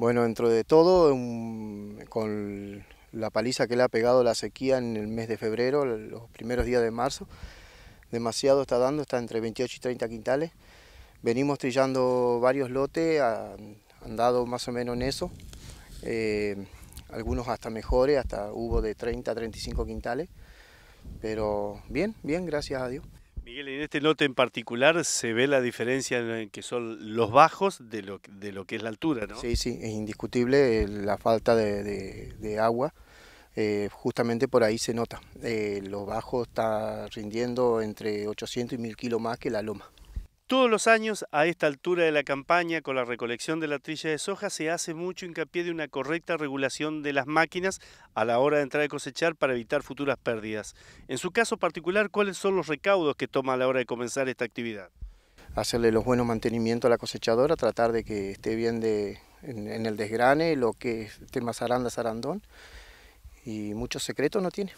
Bueno, dentro de todo, con la paliza que le ha pegado la sequía en el mes de febrero, los primeros días de marzo, demasiado está dando, está entre 28 y 30 quintales. Venimos trillando varios lotes, han, dado más o menos en eso, eh, algunos hasta mejores, hasta hubo de 30 a 35 quintales, pero bien, bien, gracias a Dios. Miguel, en este lote en particular se ve la diferencia en que son los bajos de lo, de lo que es la altura, ¿no? Sí, sí, es indiscutible eh, la falta de, agua. Eh, justamente por ahí se nota. Eh, los bajos está rindiendo entre 800 y 1000 kilos más que la loma. Todos los años, a esta altura de la campaña, con la recolección de la trilla de soja, se hace mucho hincapié de una correcta regulación de las máquinas a la hora de entrar a cosechar para evitar futuras pérdidas. En su caso particular, ¿cuáles son los recaudos que toma a la hora de comenzar esta actividad? Hacerle los buenos mantenimientos a la cosechadora, tratar de que esté bien de, en, el desgrane, lo que esté más aranda, zarandón, y muchos secretos no tiene.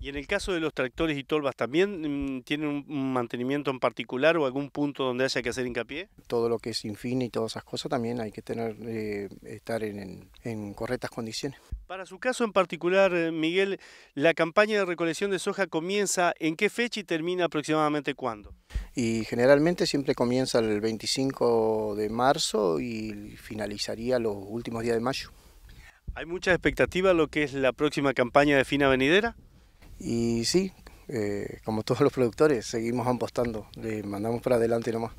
¿Y en el caso de los tractores y tolvas también mm, tienen un mantenimiento en particular o algún punto donde haya que hacer hincapié? Todo lo que es infine y todas esas cosas también hay que tener, eh, estar en, correctas condiciones. Para su caso en particular, eh, Miguel, la campaña de recolección de soja comienza en qué fecha y termina aproximadamente cuándo? Y generalmente siempre comienza el 25 de marzo y finalizaría los últimos días de mayo. ¿Hay mucha expectativa lo que es la próxima campaña de Fina Venidera? Y sí, eh, como todos los productores, seguimos apostando, le mandamos para adelante nomás.